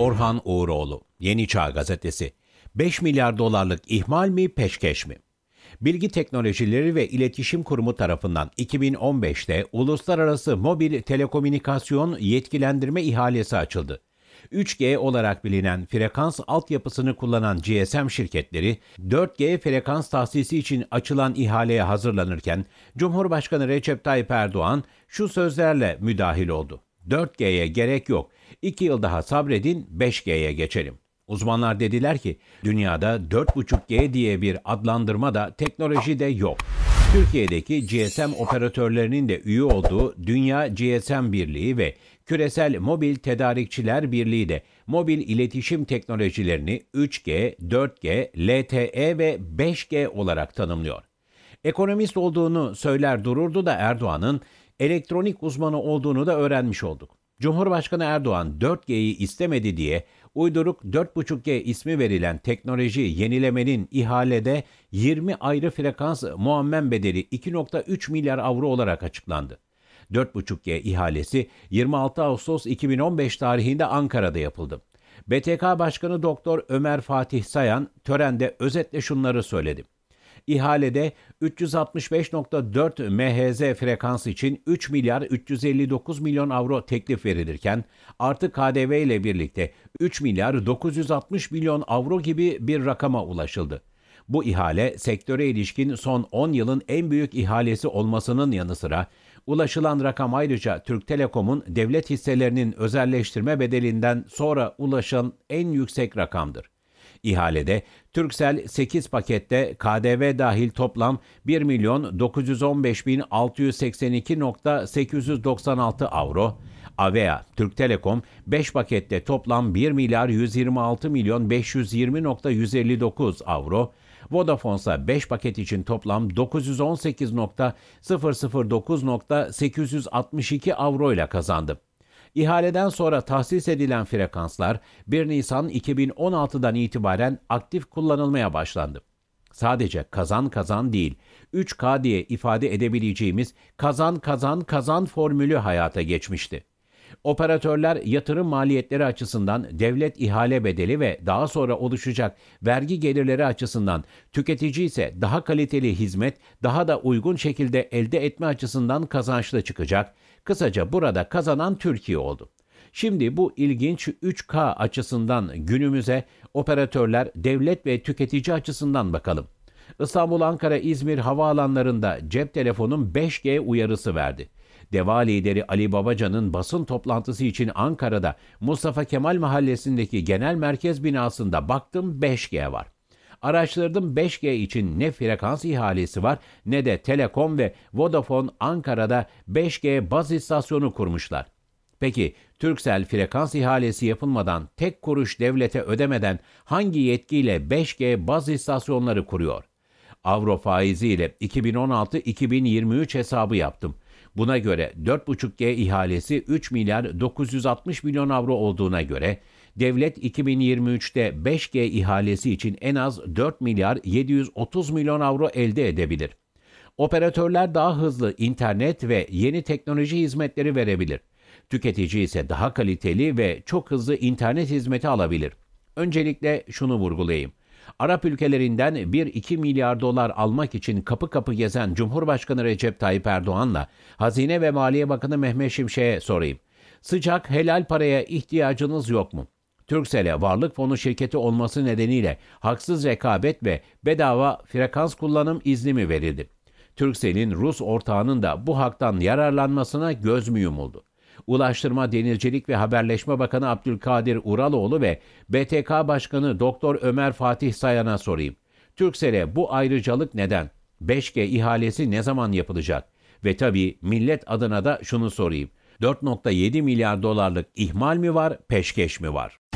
Orhan Uğuroğlu, Yeni Çağ Gazetesi. 5 milyar dolarlık ihmal mi peşkeş mi? Bilgi Teknolojileri ve İletişim Kurumu tarafından 2015'te Uluslararası Mobil Telekomünikasyon Yetkilendirme ihalesi açıldı. 3G olarak bilinen frekans altyapısını kullanan GSM şirketleri 4G frekans tahsisi için açılan ihaleye hazırlanırken Cumhurbaşkanı Recep Tayyip Erdoğan şu sözlerle müdahil oldu. 4G'ye gerek yok. 2 yıl daha sabredin 5G'ye geçelim. Uzmanlar dediler ki dünyada 4.5G diye bir adlandırma da teknoloji de yok. Türkiye'deki GSM operatörlerinin de üye olduğu Dünya GSM Birliği ve Küresel Mobil Tedarikçiler Birliği de mobil iletişim teknolojilerini 3G, 4G, LTE ve 5G olarak tanımlıyor. Ekonomist olduğunu söyler dururdu da Erdoğan'ın elektronik uzmanı olduğunu da öğrenmiş olduk. Cumhurbaşkanı Erdoğan 4G'yi istemedi diye uyduruk 4.5G ismi verilen teknoloji yenilemenin ihalede 20 ayrı frekans muammen bedeli 2.3 milyar avro olarak açıklandı. 4.5G ihalesi 26 Ağustos 2015 tarihinde Ankara'da yapıldı. BTK Başkanı Doktor Ömer Fatih Sayan törende özetle şunları söyledi. İhalede 365.4 MHz frekans için 3 milyar 359 milyon avro teklif verilirken artı KDV ile birlikte 3 milyar 960 milyon avro gibi bir rakama ulaşıldı. Bu ihale sektöre ilişkin son 10 yılın en büyük ihalesi olmasının yanı sıra ulaşılan rakam ayrıca Türk Telekom'un devlet hisselerinin özelleştirme bedelinden sonra ulaşan en yüksek rakamdır. İhalede Türksel 8 pakette KDV dahil toplam 1 milyon 915 avro, Avea, Türk Telekom 5 pakette toplam 1 milyar 126 milyon 520.159 avro, Vodafone ise 5 paket için toplam 918.009.862 avro ile kazandı. İhaleden sonra tahsis edilen frekanslar 1 Nisan 2016'dan itibaren aktif kullanılmaya başlandı. Sadece kazan kazan değil, 3K diye ifade edebileceğimiz kazan kazan kazan formülü hayata geçmişti. Operatörler yatırım maliyetleri açısından devlet ihale bedeli ve daha sonra oluşacak vergi gelirleri açısından tüketici ise daha kaliteli hizmet daha da uygun şekilde elde etme açısından kazançlı çıkacak. Kısaca burada kazanan Türkiye oldu. Şimdi bu ilginç 3K açısından günümüze operatörler devlet ve tüketici açısından bakalım. İstanbul, Ankara, İzmir havaalanlarında cep telefonun 5G uyarısı verdi. Deva lideri Ali Babacan'ın basın toplantısı için Ankara'da Mustafa Kemal Mahallesi'ndeki genel merkez binasında baktım 5G var. Araştırdım 5G için ne frekans ihalesi var ne de Telekom ve Vodafone Ankara'da 5G baz istasyonu kurmuşlar. Peki Türksel frekans ihalesi yapılmadan tek kuruş devlete ödemeden hangi yetkiyle 5G baz istasyonları kuruyor? Avro faiziyle 2016-2023 hesabı yaptım. Buna göre 4,5G ihalesi 3 milyar 960 milyon avro olduğuna göre devlet 2023'te 5G ihalesi için en az 4 milyar 730 milyon avro elde edebilir. Operatörler daha hızlı internet ve yeni teknoloji hizmetleri verebilir. Tüketici ise daha kaliteli ve çok hızlı internet hizmeti alabilir. Öncelikle şunu vurgulayayım. Arap ülkelerinden 1-2 milyar dolar almak için kapı kapı gezen Cumhurbaşkanı Recep Tayyip Erdoğan'la Hazine ve Maliye Bakanı Mehmet Şimşek'e sorayım. Sıcak helal paraya ihtiyacınız yok mu? Türksel'e varlık fonu şirketi olması nedeniyle haksız rekabet ve bedava frekans kullanım izni mi verildi? Türksel'in Rus ortağının da bu haktan yararlanmasına göz mü yumuldu? Ulaştırma, Denizcilik ve Haberleşme Bakanı Abdülkadir Uraloğlu ve BTK Başkanı Doktor Ömer Fatih Sayan'a sorayım. Türksel'e bu ayrıcalık neden? 5G ihalesi ne zaman yapılacak? Ve tabii millet adına da şunu sorayım. 4.7 milyar dolarlık ihmal mi var, peşkeş mi var?